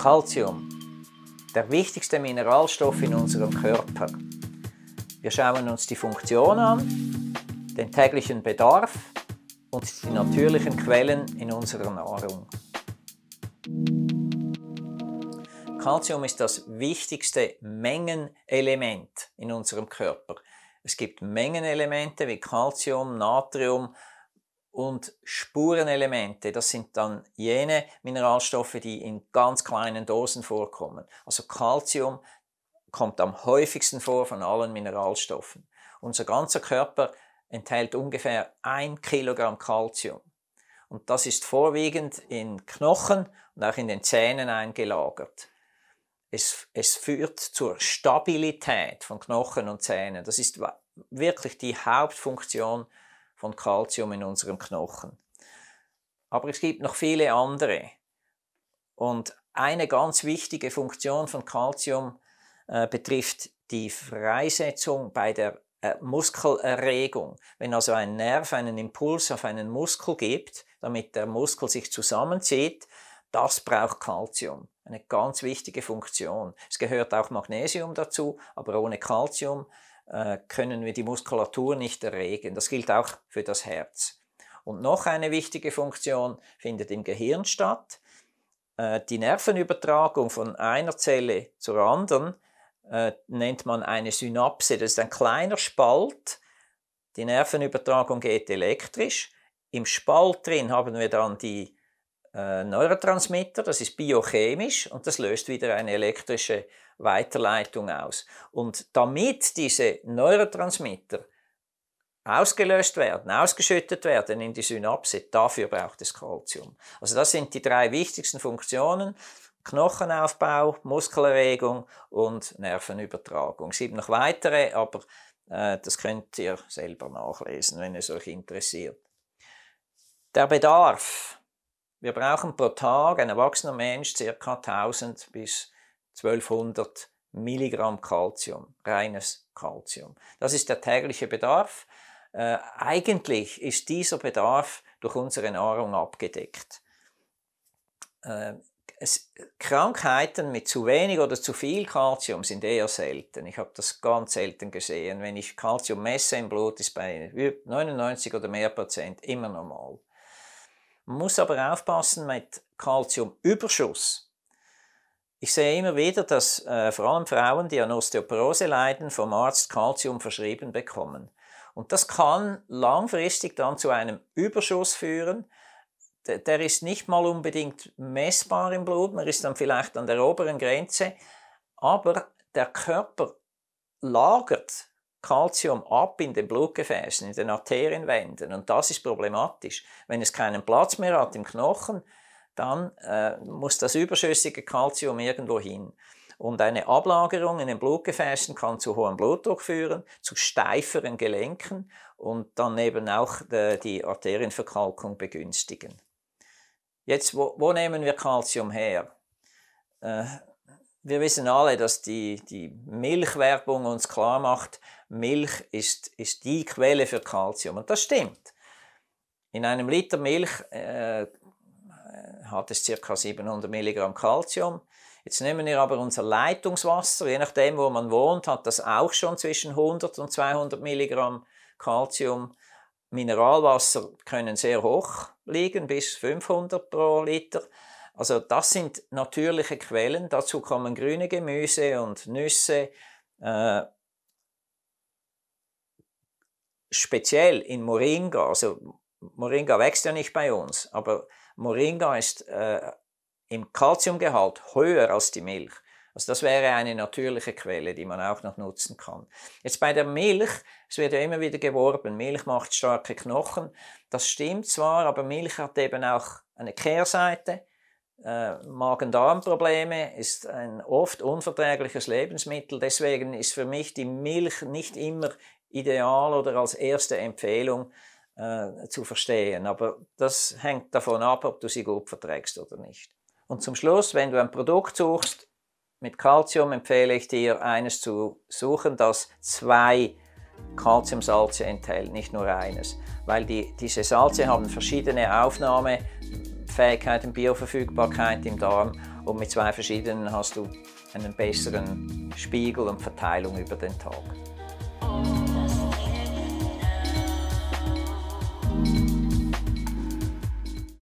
Calcium, der wichtigste Mineralstoff in unserem Körper. Wir schauen uns die Funktion an, den täglichen Bedarf und die natürlichen Quellen in unserer Nahrung. Calcium ist das wichtigste Mengenelement in unserem Körper. Es gibt Mengenelemente wie Calcium, Natrium, und Spurenelemente, das sind dann jene Mineralstoffe, die in ganz kleinen Dosen vorkommen. Also Calcium kommt am häufigsten vor von allen Mineralstoffen. Unser ganzer Körper enthält ungefähr ein Kilogramm Calcium. Und das ist vorwiegend in Knochen und auch in den Zähnen eingelagert. Es, es führt zur Stabilität von Knochen und Zähnen. Das ist wirklich die Hauptfunktion von Kalzium in unserem Knochen. Aber es gibt noch viele andere. Und eine ganz wichtige Funktion von Kalzium äh, betrifft die Freisetzung bei der äh, Muskelerregung. Wenn also ein Nerv einen Impuls auf einen Muskel gibt, damit der Muskel sich zusammenzieht, das braucht Kalzium. Eine ganz wichtige Funktion. Es gehört auch Magnesium dazu, aber ohne Kalzium äh, können wir die Muskulatur nicht erregen. Das gilt auch für das Herz. Und noch eine wichtige Funktion findet im Gehirn statt. Äh, die Nervenübertragung von einer Zelle zur anderen äh, nennt man eine Synapse. Das ist ein kleiner Spalt. Die Nervenübertragung geht elektrisch. Im Spalt drin haben wir dann die Neurotransmitter, das ist biochemisch und das löst wieder eine elektrische Weiterleitung aus. Und damit diese Neurotransmitter ausgelöst werden, ausgeschüttet werden in die Synapse, dafür braucht es Kalzium. Also das sind die drei wichtigsten Funktionen. Knochenaufbau, Muskelerregung und Nervenübertragung. Es gibt noch weitere, aber äh, das könnt ihr selber nachlesen, wenn es euch interessiert. Der Bedarf. Wir brauchen pro Tag, ein erwachsener Mensch, ca. 1000 bis 1200 Milligramm Kalzium, reines Kalzium. Das ist der tägliche Bedarf. Äh, eigentlich ist dieser Bedarf durch unsere Nahrung abgedeckt. Äh, es, Krankheiten mit zu wenig oder zu viel Kalzium sind eher selten. Ich habe das ganz selten gesehen. Wenn ich Kalzium messe im Blut, ist bei 99 oder mehr Prozent immer normal. Man muss aber aufpassen mit Kalziumüberschuss ich sehe immer wieder, dass äh, vor allem Frauen, die an Osteoporose leiden, vom Arzt Kalzium verschrieben bekommen. Und das kann langfristig dann zu einem Überschuss führen. Der, der ist nicht mal unbedingt messbar im Blut, man ist dann vielleicht an der oberen Grenze, aber der Körper lagert Kalzium ab in den Blutgefäßen, in den Arterienwänden und das ist problematisch. Wenn es keinen Platz mehr hat im Knochen, dann äh, muss das überschüssige Kalzium irgendwo hin. Und eine Ablagerung in den Blutgefäßen kann zu hohem Blutdruck führen, zu steiferen Gelenken und dann eben auch die, äh, die Arterienverkalkung begünstigen. Jetzt, wo, wo nehmen wir Kalzium her? Äh, wir wissen alle, dass die, die Milchwerbung uns klar macht, Milch ist, ist die Quelle für Kalzium. Und das stimmt. In einem Liter Milch äh, äh, hat es ca. 700 Milligramm Calcium. Jetzt nehmen wir aber unser Leitungswasser, je nachdem, wo man wohnt, hat das auch schon zwischen 100 und 200 Milligramm Calcium. Mineralwasser können sehr hoch liegen, bis 500 pro Liter. Also das sind natürliche Quellen. Dazu kommen grüne Gemüse und Nüsse. Äh, speziell in Moringa, also Moringa wächst ja nicht bei uns, aber Moringa ist äh, im Kalziumgehalt höher als die Milch. Also das wäre eine natürliche Quelle, die man auch noch nutzen kann. Jetzt bei der Milch, es wird ja immer wieder geworben, Milch macht starke Knochen. Das stimmt zwar, aber Milch hat eben auch eine Kehrseite. Äh, Magen-Darm-Probleme ist ein oft unverträgliches Lebensmittel. Deswegen ist für mich die Milch nicht immer ideal oder als erste Empfehlung äh, zu verstehen. Aber das hängt davon ab, ob du sie gut verträgst oder nicht. Und zum Schluss, wenn du ein Produkt suchst mit Calcium, empfehle ich dir, eines zu suchen, das zwei Calciumsalze enthält, nicht nur eines. Weil die, diese Salze haben verschiedene Aufnahmefähigkeiten, Bioverfügbarkeit im Darm und mit zwei verschiedenen hast du einen besseren Spiegel und Verteilung über den Tag.